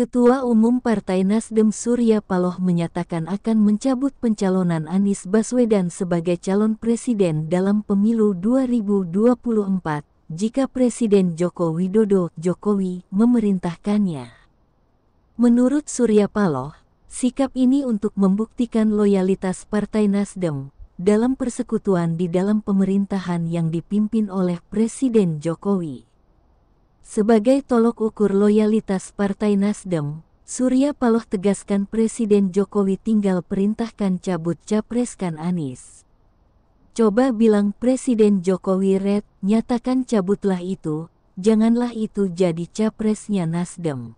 Ketua Umum Partai Nasdem Surya Paloh menyatakan akan mencabut pencalonan Anies Baswedan sebagai calon presiden dalam pemilu 2024 jika Presiden Joko Widodo Jokowi memerintahkannya. Menurut Surya Paloh, sikap ini untuk membuktikan loyalitas Partai Nasdem dalam persekutuan di dalam pemerintahan yang dipimpin oleh Presiden Jokowi. Sebagai tolok ukur loyalitas Partai Nasdem, Surya Paloh tegaskan Presiden Jokowi tinggal perintahkan cabut capreskan Anies. Coba bilang Presiden Jokowi Red, nyatakan cabutlah itu, janganlah itu jadi capresnya Nasdem.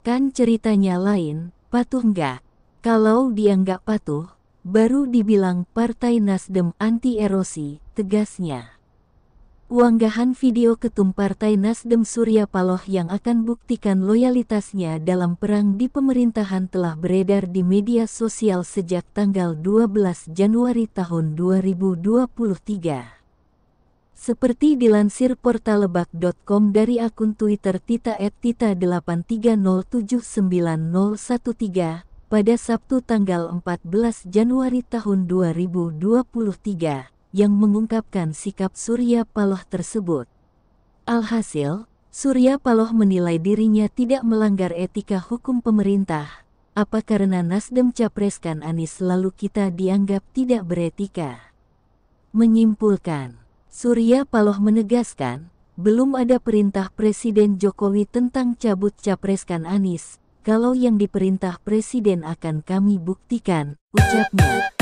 Kan ceritanya lain, patuh nggak? Kalau dia nggak patuh, baru dibilang Partai Nasdem anti-erosi, tegasnya. Uanggahan video ketum Partai Nasdem Surya Paloh yang akan buktikan loyalitasnya dalam perang di pemerintahan telah beredar di media sosial sejak tanggal 12 Januari tahun 2023. Seperti dilansir portal lebak.com dari akun Twitter Tita tita 83079013 pada Sabtu tanggal 14 Januari tahun 2023, yang mengungkapkan sikap Surya Paloh tersebut. Alhasil, Surya Paloh menilai dirinya tidak melanggar etika hukum pemerintah. Apa karena Nasdem capreskan Anies lalu kita dianggap tidak beretika? Menyimpulkan, Surya Paloh menegaskan, belum ada perintah Presiden Jokowi tentang cabut capreskan Anies. Kalau yang diperintah Presiden akan kami buktikan, ucapnya.